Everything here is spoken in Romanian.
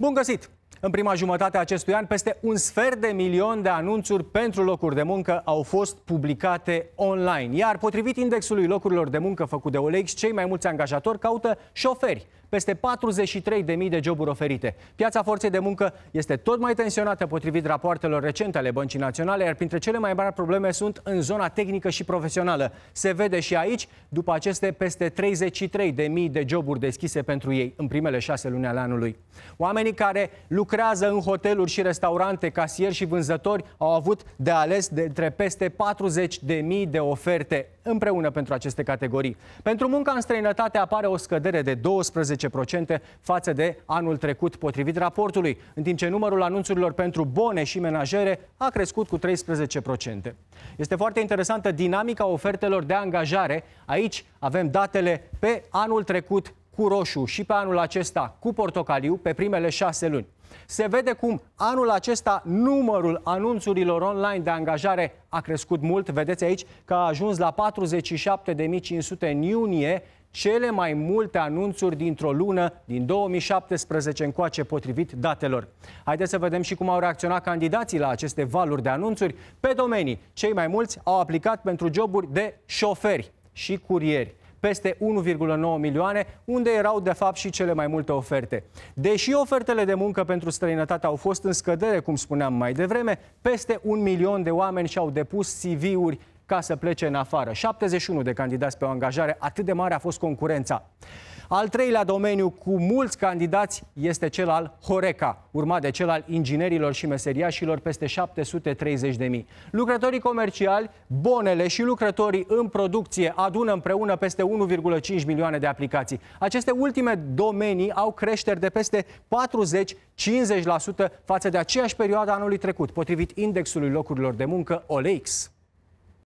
Bun găsit! În prima jumătate a acestui an, peste un sfert de milion de anunțuri pentru locuri de muncă au fost publicate online. Iar potrivit indexului locurilor de muncă făcut de Olex, cei mai mulți angajatori caută șoferi peste 43.000 de joburi oferite. Piața forței de muncă este tot mai tensionată potrivit rapoartelor recente ale Băncii Naționale, iar printre cele mai mari probleme sunt în zona tehnică și profesională. Se vede și aici, după aceste peste 33.000 de joburi deschise pentru ei în primele șase luni ale anului. Oamenii care lucrează în hoteluri și restaurante, casieri și vânzători au avut de ales de între peste 40.000 de oferte împreună pentru aceste categorii. Pentru munca în străinătate apare o scădere de 12% față de anul trecut, potrivit raportului, în timp ce numărul anunțurilor pentru bone și menajere a crescut cu 13%. Este foarte interesantă dinamica ofertelor de angajare. Aici avem datele pe anul trecut cu roșu și pe anul acesta cu portocaliu pe primele șase luni. Se vede cum anul acesta numărul anunțurilor online de angajare a crescut mult. Vedeți aici că a ajuns la 47.500 în iunie, cele mai multe anunțuri dintr-o lună din 2017 încoace potrivit datelor. Haideți să vedem și cum au reacționat candidații la aceste valuri de anunțuri. Pe domenii, cei mai mulți au aplicat pentru joburi de șoferi și curieri peste 1,9 milioane, unde erau de fapt și cele mai multe oferte. Deși ofertele de muncă pentru străinătate au fost în scădere, cum spuneam mai devreme, peste un milion de oameni și-au depus CV-uri ca să plece în afară. 71 de candidați pe o angajare, atât de mare a fost concurența. Al treilea domeniu cu mulți candidați este cel al Horeca, urmat de cel al inginerilor și meseriașilor, peste 730 de mii. Lucrătorii comerciali, bonele și lucrătorii în producție adună împreună peste 1,5 milioane de aplicații. Aceste ultime domenii au creșteri de peste 40-50% față de aceeași perioadă anului trecut, potrivit indexului locurilor de muncă Olex